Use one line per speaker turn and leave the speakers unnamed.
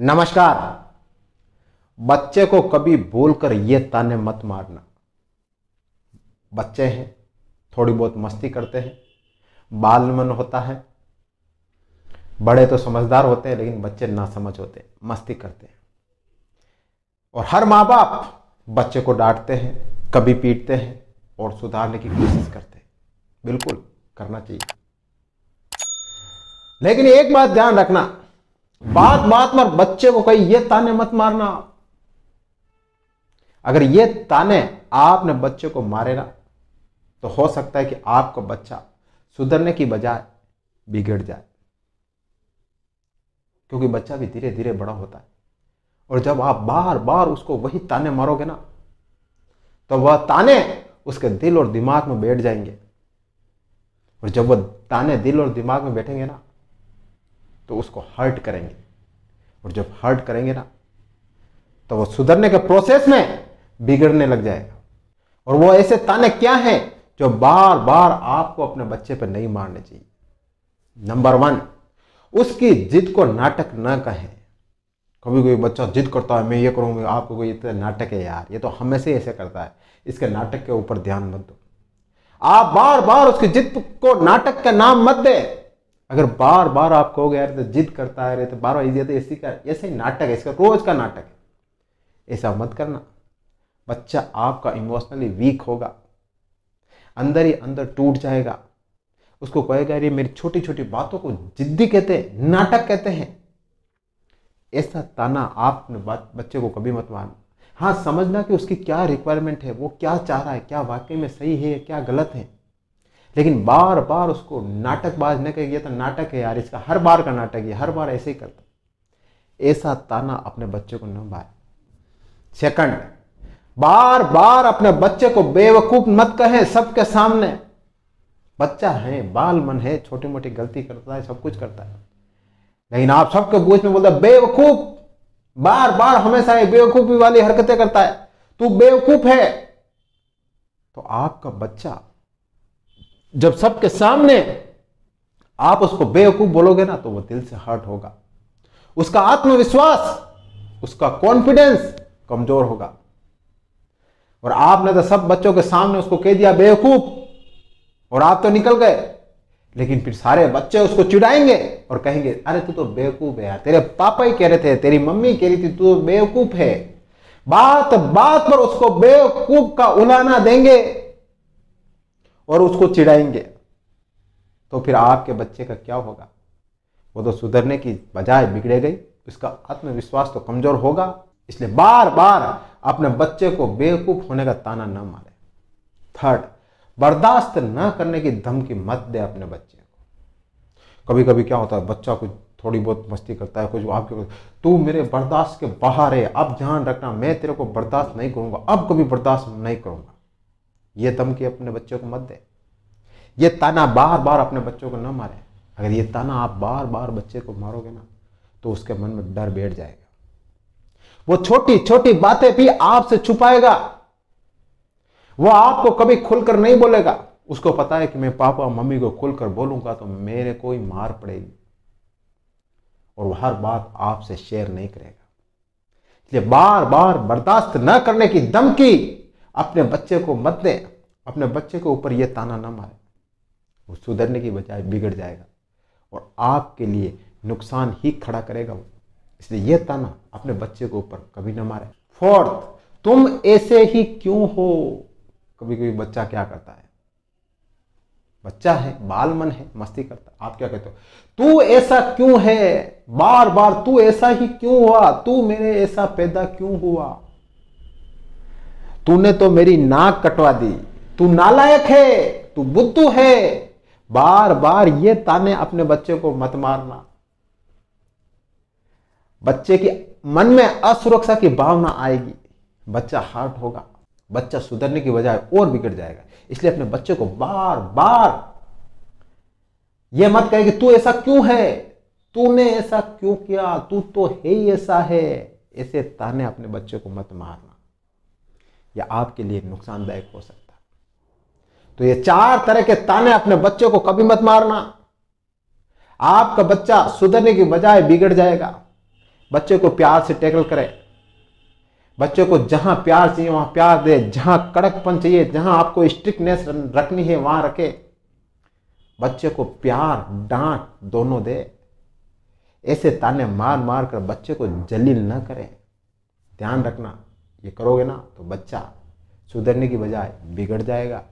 नमस्कार बच्चे को कभी बोलकर ये ताने मत मारना बच्चे हैं थोड़ी बहुत मस्ती करते हैं बाल मन होता है बड़े तो समझदार होते हैं लेकिन बच्चे ना समझ होते मस्ती करते हैं और हर माँ बाप बच्चे को डांटते हैं कभी पीटते हैं और सुधारने की कोशिश करते हैं बिल्कुल करना चाहिए लेकिन एक बात ध्यान रखना बात बात पर बच्चे को कही ये ताने मत मारना अगर ये ताने आपने बच्चे को मारे ना तो हो सकता है कि आपका बच्चा सुधरने की बजाय बिगड़ जाए क्योंकि बच्चा भी धीरे धीरे बड़ा होता है और जब आप बार बार उसको वही ताने मारोगे ना तो वह ताने उसके दिल और दिमाग में बैठ जाएंगे और जब वह ताने दिल और दिमाग में बैठेंगे ना तो उसको हर्ट करेंगे और जब हर्ट करेंगे ना तो वो सुधरने के प्रोसेस में बिगड़ने लग जाएगा और वो ऐसे ताने क्या हैं जो बार बार आपको अपने बच्चे पर नहीं मारने चाहिए नंबर वन उसकी जिद को नाटक ना कहें कभी कोई बच्चा जिद करता है मैं ये करूँगा आपको कोई इतना नाटक है यार ये तो हमेशा ही ऐसे करता है इसके नाटक के ऊपर ध्यान मत दो आप बार बार उसकी जिद को नाटक का नाम मत दें अगर बार बार आप कहोगे यार तो जिद करता है तो बार बार इजी तो ऐसी का ऐसे ही नाटक है इसका रोज का नाटक है ऐसा मत करना बच्चा आपका इमोशनली वीक होगा अंदर ही अंदर टूट जाएगा उसको कहेगा ये मेरी छोटी छोटी बातों को जिद्दी कहते हैं नाटक कहते हैं ऐसा ताना आपने बच्चे को कभी मत मारना हाँ समझना कि उसकी क्या रिक्वायरमेंट है वो क्या चाह रहा है क्या वाकई में सही है क्या गलत है लेकिन बार बार उसको नाटकबाज ने कह गया तो नाटक है यार इसका हर बार का नाटक है हर बार ऐसे ही करता ऐसा ताना अपने बच्चे को न मारे सेकंड बार बार अपने बच्चे को बेवकूफ मत कहे सबके सामने बच्चा है बाल मन है छोटी मोटी गलती करता है सब कुछ करता है लेकिन आप सबके बोझ में बोलता बेवकूफ बार बार हमेशा ये बेवकूफी वाली हरकतें करता है तू बेवकूफ है तो आपका बच्चा जब सबके सामने आप उसको बेवकूफ बोलोगे ना तो वो दिल से हर्ट होगा उसका आत्मविश्वास उसका कॉन्फिडेंस कमजोर होगा और आपने तो सब बच्चों के सामने उसको कह दिया बेवकूफ और आप तो निकल गए लेकिन फिर सारे बच्चे उसको चिढ़ाएंगे और कहेंगे अरे तू तो बेवकूफ है यार तेरे पापा ही कह रहे थे तेरी मम्मी कह रही थी तू तो बेवकूफ है बात बात पर उसको बेवकूफ का उलाना देंगे और उसको चिढ़ाएंगे तो फिर आपके बच्चे का क्या होगा वो तो सुधरने की बजाय बिगड़े गई उसका आत्मविश्वास तो कमजोर होगा इसलिए बार बार अपने बच्चे को बेवकूफ होने का ताना न मारे थर्ड बर्दाश्त न करने की धमकी मत दे अपने बच्चे को कभी कभी क्या होता है बच्चा कुछ थोड़ी बहुत मस्ती करता है कुछ आपके तू मेरे बर्दाश्त के बाहर है अब ध्यान रखना मैं तेरे को बर्दाश्त नहीं करूंगा अब कभी बर्दाश्त नहीं करूंगा ये धमकी अपने बच्चों को मत दें ये ताना बार बार अपने बच्चों को ना मारे अगर ये ताना आप बार बार बच्चे को मारोगे ना तो उसके मन में डर बैठ जाएगा वो छोटी छोटी बातें भी आपसे छुपाएगा वो आपको कभी खुलकर नहीं बोलेगा उसको पता है कि मैं पापा मम्मी को खुलकर बोलूंगा तो मेरे को ही मार पड़ेगी और वह हर बात आपसे शेयर नहीं करेगा इसलिए बार बार बर्दाश्त न करने की धमकी अपने बच्चे को मत दें अपने बच्चे के ऊपर ये ताना ना मारें वो सुधरने की बजाय बिगड़ जाएगा और आपके लिए नुकसान ही खड़ा करेगा वो इसलिए यह ताना अपने बच्चे के ऊपर कभी ना मारे फोर्थ तुम ऐसे ही क्यों हो कभी कभी बच्चा क्या करता है बच्चा है बाल मन है मस्ती करता आप क्या कहते हो तू ऐसा क्यों है बार बार तू ऐसा ही क्यों हुआ तू मेरे ऐसा पैदा क्यों हुआ तूने तो मेरी नाक कटवा दी तू नालायक है तू बुद्धू है बार बार ये ताने अपने बच्चे को मत मारना बच्चे की मन में असुरक्षा की भावना आएगी बच्चा हार्ट होगा बच्चा सुधरने की बजाय और बिगड़ जाएगा इसलिए अपने बच्चे को बार बार यह मत कहे कि तू ऐसा क्यों है तूने ऐसा क्यों किया तू तो है ही ऐसा है ऐसे ताने अपने बच्चे को मत मारना या आपके लिए नुकसानदायक हो सकता तो ये चार तरह के ताने अपने बच्चों को कभी मत मारना आपका बच्चा सुधरने की बजाय बिगड़ जाएगा बच्चे को प्यार से टैकल करें बच्चों को जहां प्यार चाहिए वहां प्यार दे जहां कड़कपन चाहिए जहां आपको स्ट्रिक्टनेस रखनी है वहां रखे बच्चे को प्यार डांट दोनों दे ऐसे ताने मार मार कर बच्चे को जलील न करें ध्यान रखना ये करोगे ना तो बच्चा सुधरने की बजाय बिगड़ जाएगा